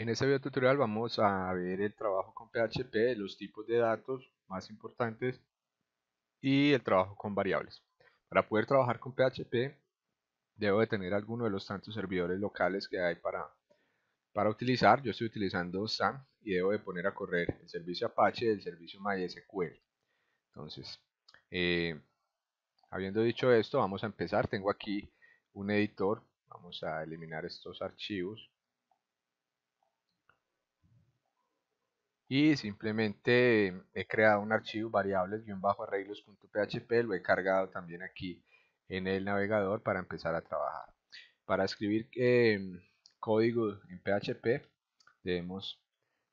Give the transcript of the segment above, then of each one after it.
En este video tutorial vamos a ver el trabajo con PHP, los tipos de datos más importantes y el trabajo con variables. Para poder trabajar con PHP debo de tener alguno de los tantos servidores locales que hay para, para utilizar. Yo estoy utilizando SAM y debo de poner a correr el servicio Apache y el servicio MySQL. Entonces, eh, habiendo dicho esto, vamos a empezar. Tengo aquí un editor. Vamos a eliminar estos archivos y simplemente he creado un archivo variables-arreglos.php, lo he cargado también aquí en el navegador para empezar a trabajar. Para escribir em, código en PHP debemos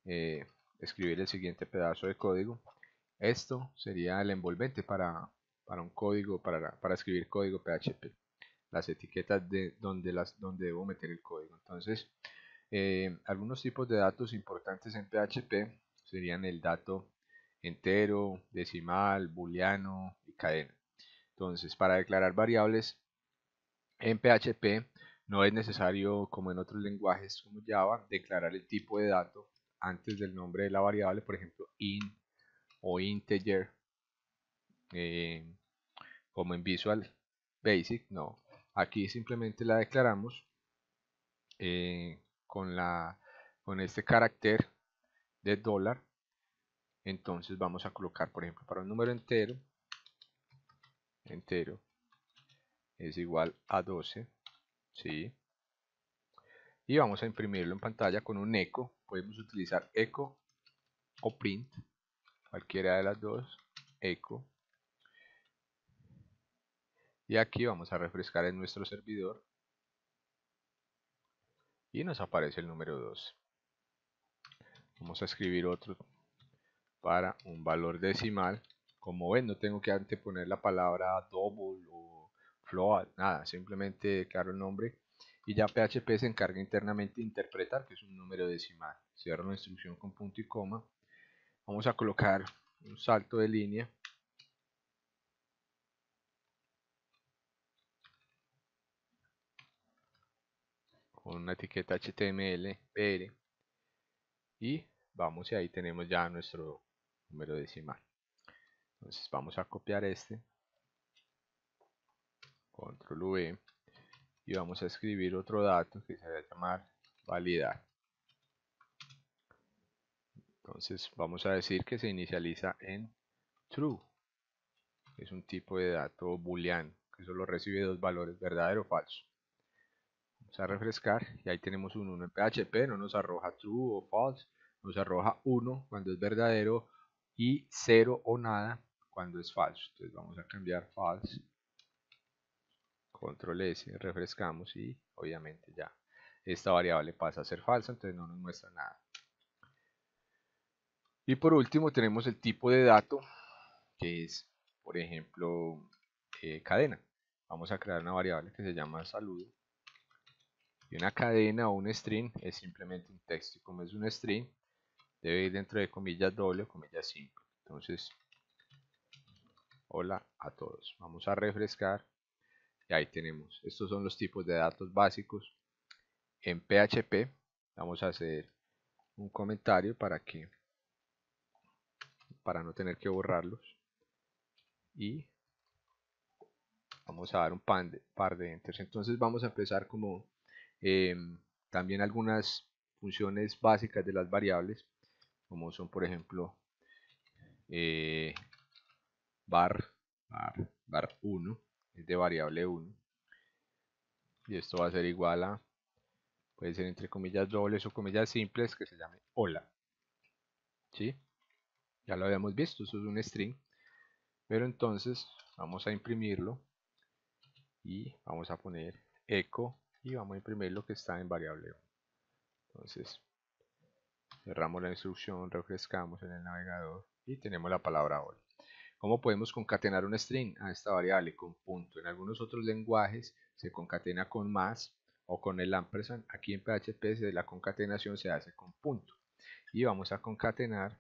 eh, escribir el siguiente pedazo de código. Esto sería el envolvente para, un código, para, escribir código PHP. Las etiquetas de donde, las, donde debo meter el código. Entonces, eh, algunos tipos de datos importantes en PHP serían el dato entero, decimal, booleano y cadena. Entonces, para declarar variables en PHP no es necesario, como en otros lenguajes como Java, declarar el tipo de dato antes del nombre de la variable, por ejemplo, int o integer, eh, como en Visual Basic, no. Aquí simplemente la declaramos eh, con, la, con este carácter de dólar. Entonces vamos a colocar, por ejemplo, para un número entero, entero es igual a 12, ¿sí? Y vamos a imprimirlo en pantalla con un eco. Podemos utilizar eco o print, cualquiera de las dos, eco. Y aquí vamos a refrescar en nuestro servidor. Y nos aparece el número 12 Vamos a escribir otro para un valor decimal. Como ven, no tengo que anteponer la palabra double o float, nada, simplemente declaro el nombre y ya PHP se encarga internamente de interpretar que es un número decimal. Cierro la instrucción con punto y coma. Vamos a colocar un salto de línea. Con una etiqueta HTML, PR y vamos y ahí tenemos ya nuestro número decimal entonces vamos a copiar este control V y vamos a escribir otro dato que se va a llamar validar entonces vamos a decir que se inicializa en true es un tipo de dato booleano que solo recibe dos valores verdadero o falso vamos a refrescar y ahí tenemos un 1 en PHP, no nos arroja true o false, nos arroja 1 cuando es verdadero y 0 o nada cuando es falso. Entonces vamos a cambiar false, control S, refrescamos y obviamente ya esta variable pasa a ser falsa, entonces no nos muestra nada. Y por último tenemos el tipo de dato que es, por ejemplo, eh, cadena. Vamos a crear una variable que se llama saludo y una cadena o un string es simplemente un texto. Y como es un string, debe ir dentro de comillas doble o comillas simple. Entonces, hola a todos. Vamos a refrescar. Y ahí tenemos. Estos son los tipos de datos básicos. En PHP vamos a hacer un comentario para que para no tener que borrarlos y vamos a dar un par de, enters entonces vamos a empezar como Em, también algunas funciones básicas de las variables, como son por ejemplo bar, bar, 1, es de variable 1, y esto va a ser igual a, puede ser entre comillas dobles o comillas simples, que se llame hola, ¿sí? Ya lo habíamos visto, eso es un string, pero entonces vamos a imprimirlo y vamos a poner eco y vamos a imprimir lo que está en variable 1. Entonces, cerramos la instrucción, refrescamos en el navegador y tenemos la palabra hola. ¿Cómo podemos concatenar un string a esta variable? Con punto. En algunos otros lenguajes se concatena con más o con el ampersand. Aquí en PHP la concatenación se hace con punto. Y vamos a concatenar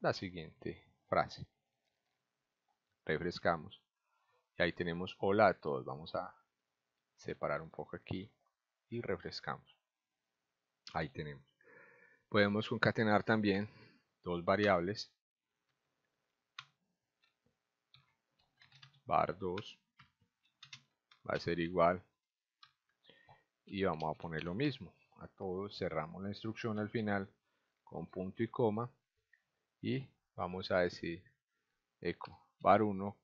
la siguiente frase. Refrescamos. Y ahí tenemos hola a todos. Vamos a separar un poco aquí y refrescamos. Ahí tenemos. Podemos concatenar también dos variables. bar 2 va a ser igual y vamos a poner lo mismo a todos cerramos la instrucción al final con punto y coma y vamos a decir eco bar 1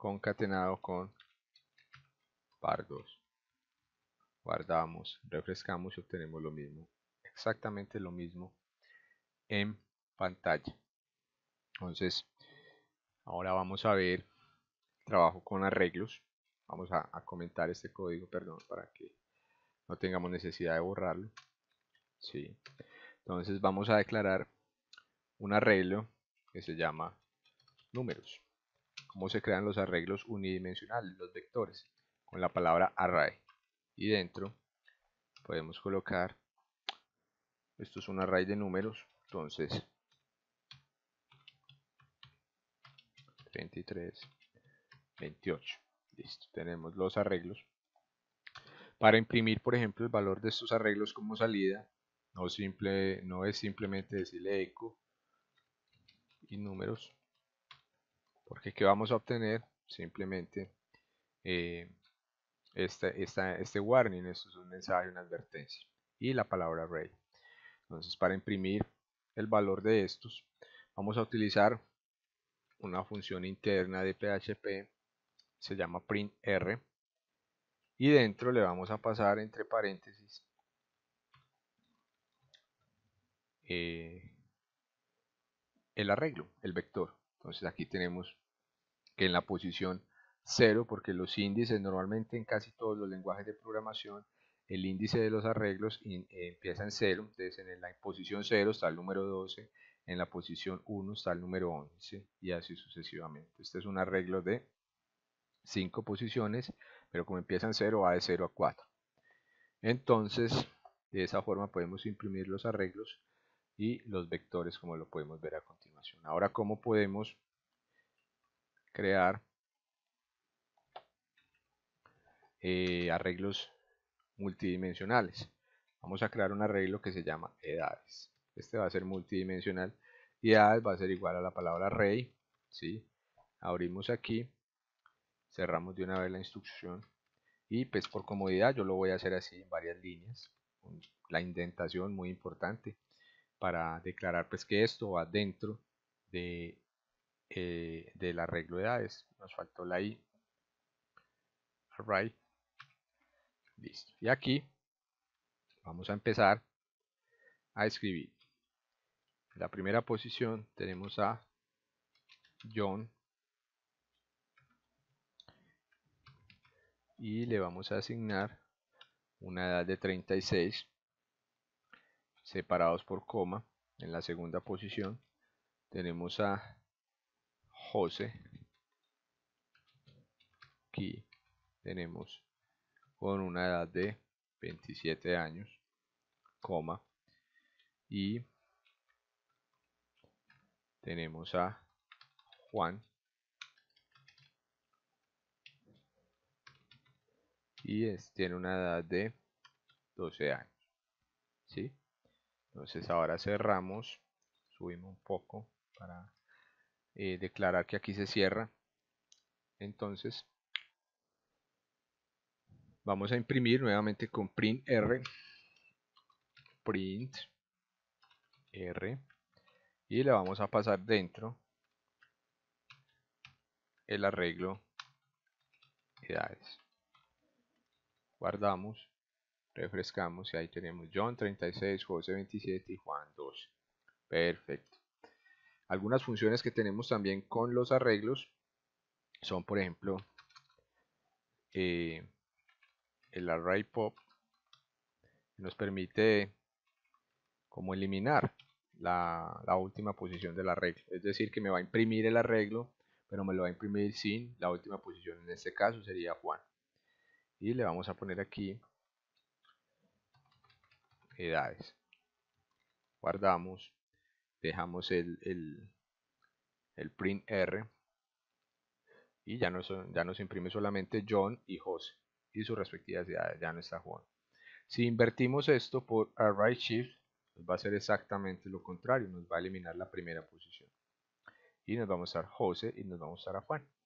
concatenado con par 2. Guardamos, refrescamos y obtenemos lo mismo. Exactamente lo mismo en pantalla. Entonces, ahora vamos a ver trabajo con arreglos. Vamos a, comentar este código, perdón, para que no tengamos necesidad de borrarlo. Entonces vamos a declarar un arreglo que se llama números cómo se crean los arreglos unidimensionales, los vectores, con la palabra array. Y dentro podemos colocar, esto es un array de números, entonces 33, 28. Listo, tenemos los arreglos. Para imprimir, por ejemplo, el valor de estos arreglos como salida, no, no es simplemente decirle eco y números porque ¿qué vamos a obtener? Simplemente eh, este warning, esto es un mensaje, una advertencia. Y la palabra array. Entonces para imprimir el valor de estos, vamos a utilizar una función interna de PHP, se llama printr. Y dentro le vamos a pasar entre paréntesis eh, el arreglo, el vector. Entonces aquí tenemos que en la posición 0, porque los índices normalmente en casi todos los lenguajes de programación, el índice de los arreglos eh, empieza en 0, entonces en la posición 0 está el número 12, en la posición 1 está el número 11 y así sucesivamente. Este es un arreglo de 5 posiciones, pero como empieza en 0 va de 0 a 4. Entonces, de esa forma podemos imprimir los arreglos y los vectores como lo podemos ver a continuación. Ahora, ¿cómo podemos crear eh, arreglos multidimensionales? Vamos a crear un arreglo que se llama edades. Este va a ser multidimensional y edades va a ser igual a la palabra rey ¿sí? Abrimos aquí, cerramos de una vez la instrucción y pues por comodidad yo lo voy a hacer así en varias líneas. La indentación muy importante para declarar pues que esto va dentro de, la eh, del arreglo de edades. Nos faltó la i. Listo. Y aquí vamos a empezar a escribir. En la primera posición tenemos a John. Y le vamos a asignar una edad de 36 separados por coma. En la segunda posición tenemos a José. que tenemos con una edad de 27 años, coma. Y tenemos a Juan. Y es, tiene una edad de 12 años. ¿Sí? Entonces ahora cerramos, subimos un poco para eh, declarar que aquí se cierra. Entonces vamos a imprimir nuevamente con print R, print R y le vamos a pasar dentro el arreglo edades. Guardamos Refrescamos y ahí tenemos John 36, José 27 y Juan 12. Perfecto. Algunas funciones que tenemos también con los arreglos son, por ejemplo, eh, el array pop nos permite como eliminar la, última posición del arreglo. Es decir, que me va a imprimir el arreglo, pero me lo va a imprimir sin la última posición. En este caso sería Juan. Y le vamos a poner aquí edades. Guardamos, dejamos el, el, print R y ya nos, ya imprime solamente John y José y sus respectivas edades, ya no está Juan. Si invertimos esto por array shift, nos va a hacer exactamente lo contrario, nos va a eliminar la primera posición. Y nos vamos a mostrar José y nos vamos a mostrar a Juan.